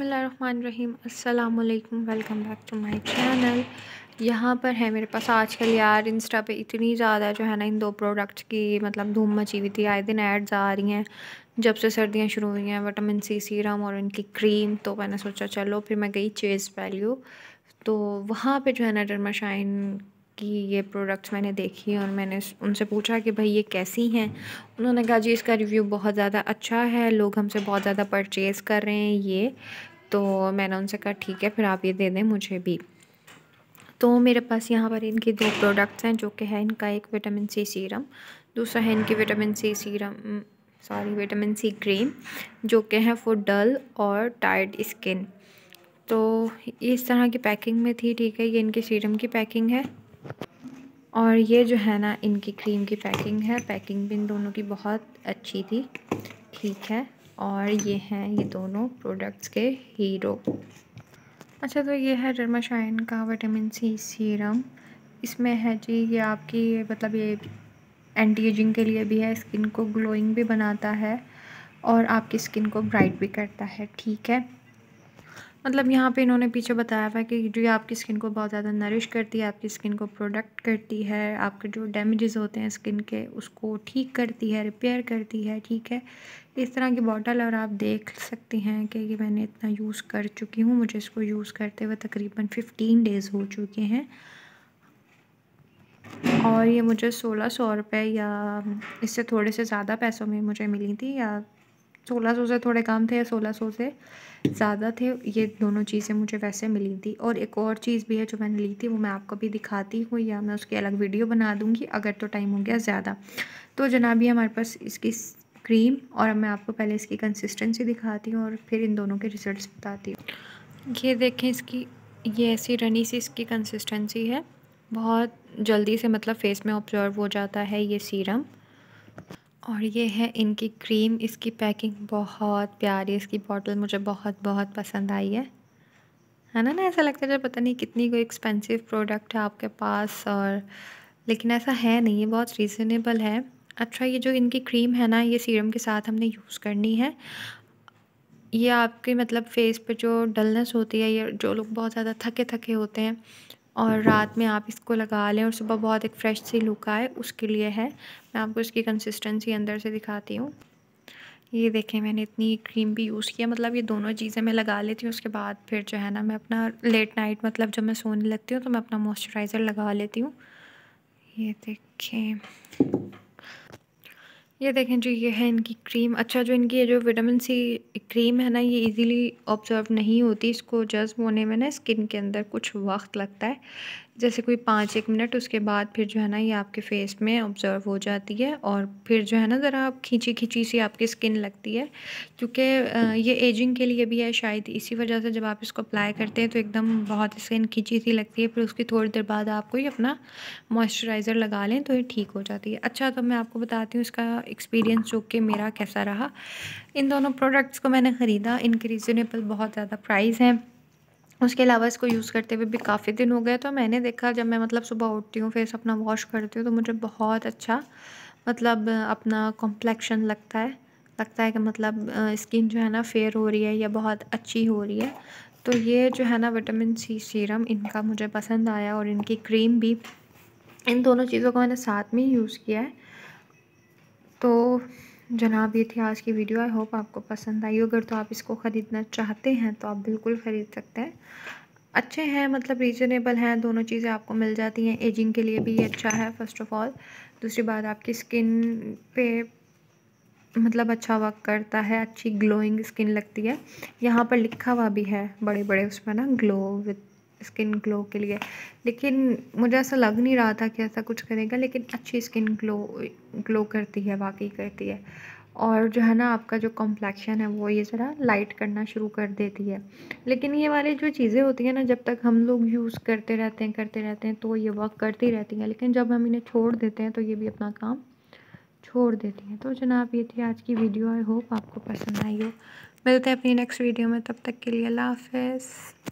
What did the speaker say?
बसमीम अल्लाम welcome back to my channel यहाँ पर है मेरे पास आजकल यार इंस्टा पे इतनी ज़्यादा जो है ना इन दो प्रोडक्ट्स की मतलब धूम मची हुई थी आए दिन एड्स आ रही हैं जब से सर्दियाँ शुरू हुई हैं विटामिन सी सीरम और इनकी क्रीम तो मैंने सोचा चलो फिर मैं गई चेज़ वैल्यू तो वहाँ पर जो है ना डरमाशाइन कि ये प्रोडक्ट्स मैंने देखी और मैंने उनसे पूछा कि भाई ये कैसी हैं उन्होंने कहा जी इसका रिव्यू बहुत ज़्यादा अच्छा है लोग हमसे बहुत ज़्यादा परचेज़ कर रहे हैं ये तो मैंने उनसे कहा ठीक है फिर आप ये दे दें मुझे भी तो मेरे पास यहाँ पर इनके दो प्रोडक्ट्स हैं जो कि है इनका एक विटामिन सी सीरम दूसरा है इनकी vitamin C serum sorry vitamin C cream जो कि है फॉर डल और टायर्ड स्किन तो इस तरह की पैकिंग में थी ठीक है ये इनके सीरम की पैकिंग है और ये जो है ना इनकी क्रीम की पैकिंग है पैकिंग भी इन दोनों की बहुत अच्छी थी ठीक है और ये हैं ये दोनों प्रोडक्ट्स के हीरो अच्छा तो ये है डरमा शाइन का विटामिन सी सीरम इसमें है जी ये आपकी मतलब ये एंटी एजिंग के लिए भी है स्किन को ग्लोइंग भी बनाता है और आपकी स्किन को ब्राइट भी करता है ठीक है मतलब यहाँ पे इन्होंने पीछे बताया हुआ है कि जो ये आपकी स्किन को बहुत ज़्यादा नरिश करती है आपकी स्किन को प्रोडक्ट करती है आपके जो डैमेजेस होते हैं स्किन के उसको ठीक करती है रिपेयर करती है ठीक है इस तरह की बॉटल और आप देख सकती हैं कि ये मैंने इतना यूज़ कर चुकी हूँ मुझे इसको यूज़ करते हुए तकरीबन फ़िफ्टीन डेज़ हो चुके हैं और ये मुझे सोलह सौ रुपये या इससे थोड़े से ज़्यादा पैसों में मुझे मिली थी या सोलह सौ से थोड़े कम थे या सोलह सौ से ज़्यादा थे ये दोनों चीज़ें मुझे वैसे मिली थी और एक और चीज़ भी है जो मैंने ली थी वो मैं आपको भी दिखाती हूँ या मैं उसकी अलग वीडियो बना दूँगी अगर तो टाइम हो गया ज़्यादा तो जनाब ये हमारे पास इसकी क्रीम और मैं आपको पहले इसकी कंसिस्टेंसी दिखाती हूँ और फिर इन दोनों के रिज़ल्ट बताती हूँ ये देखें इसकी ये ऐसी रनी सी इसकी कंसिस्टेंसी है बहुत जल्दी से मतलब फेस में ऑब्जर्व हो जाता है ये सीरम और ये है इनकी क्रीम इसकी पैकिंग बहुत प्यारी इसकी बॉटल मुझे बहुत बहुत पसंद आई है है ना ना ऐसा लगता है जब पता नहीं कितनी कोई एक्सपेंसिव प्रोडक्ट है आपके पास और लेकिन ऐसा है नहीं ये बहुत रीज़नेबल है अच्छा ये जो इनकी क्रीम है ना ये सीरम के साथ हमने यूज़ करनी है ये आपके मतलब फेस पे जो डलनेस होती है ये जो लोग बहुत ज़्यादा थके थके होते हैं और रात में आप इसको लगा लें और सुबह बहुत एक फ़्रेश सी लुक आए उसके लिए है मैं आपको इसकी कंसिस्टेंसी अंदर से दिखाती हूँ ये देखें मैंने इतनी क्रीम भी यूज़ किया मतलब ये दोनों चीज़ें मैं लगा लेती हूँ उसके बाद फिर जो है ना मैं अपना लेट नाइट मतलब जब मैं सोने लगती हूँ तो मैं अपना मॉइस्चराइज़र लगा लेती हूँ ये देखें ये देखें जी ये है इनकी क्रीम अच्छा जो इनकी ये जो विटामिन सी क्रीम है ना ये इजीली ऑब्जर्व नहीं होती इसको जज्ब होने में ना स्किन के अंदर कुछ वक्त लगता है जैसे कोई पाँच एक मिनट उसके बाद फिर जो है ना ये आपके फेस में ऑब्ज़र्व हो जाती है और फिर जो है ना ज़रा आप खींची खींची सी आपकी स्किन लगती है क्योंकि ये एजिंग के लिए भी है शायद इसी वजह से जब आप इसको अप्लाई करते हैं तो एकदम बहुत स्किन खींची सी लगती है फिर उसकी थोड़ी देर बाद आप कोई अपना मॉइस्चराइज़र लगा लें तो ये ठीक हो जाती है अच्छा तो मैं आपको बताती हूँ इसका एक्सपीरियंस जो कि मेरा कैसा रहा इन दोनों प्रोडक्ट्स को मैंने ख़रीदा इनके रीज़नेबल बहुत ज़्यादा प्राइस हैं उसके अलावा इसको यूज़ करते हुए भी काफ़ी दिन हो गए तो मैंने देखा जब मैं मतलब सुबह उठती हूँ फेस अपना वॉश करती हूँ तो मुझे बहुत अच्छा मतलब अपना कॉम्प्लेक्शन लगता है लगता है कि मतलब स्किन जो है ना फेयर हो रही है या बहुत अच्छी हो रही है तो ये जो है ना विटामिन सी सीरम इनका मुझे पसंद आया और इनकी क्रीम भी इन दोनों चीज़ों को मैंने साथ में ही यूज़ किया है तो जनाब ये थी आज की वीडियो आई होप आपको पसंद आई अगर तो आप इसको ख़रीदना चाहते हैं तो आप बिल्कुल ख़रीद सकते हैं अच्छे हैं मतलब रीजनेबल हैं दोनों चीज़ें आपको मिल जाती हैं एजिंग के लिए भी ये अच्छा है फ़र्स्ट ऑफ़ ऑल दूसरी बात आपकी स्किन पे मतलब अच्छा वर्क करता है अच्छी ग्लोइंग स्किन लगती है यहाँ पर लिखा हुआ भी है बड़े बड़े उसमें ना ग्लो विथ स्किन ग्लो के लिए लेकिन मुझे ऐसा लग नहीं रहा था कि ऐसा कुछ करेगा लेकिन अच्छी स्किन ग्लो ग्लो करती है वाकई करती है और जो है ना आपका जो कॉम्प्लेक्शन है वो ये ज़रा लाइट करना शुरू कर देती है लेकिन ये वाली जो चीज़ें होती हैं ना जब तक हम लोग यूज़ करते रहते हैं करते रहते हैं तो ये वर्क करती रहती हैं लेकिन जब हम इन्हें छोड़ देते हैं तो ये भी अपना काम छोड़ देती हैं तो जनाब ये थी आज की वीडियो आई होप आपको पसंद आई हो मिलते हैं अपनी नेक्स्ट वीडियो में तब तक के लिए अल्लाह हाफ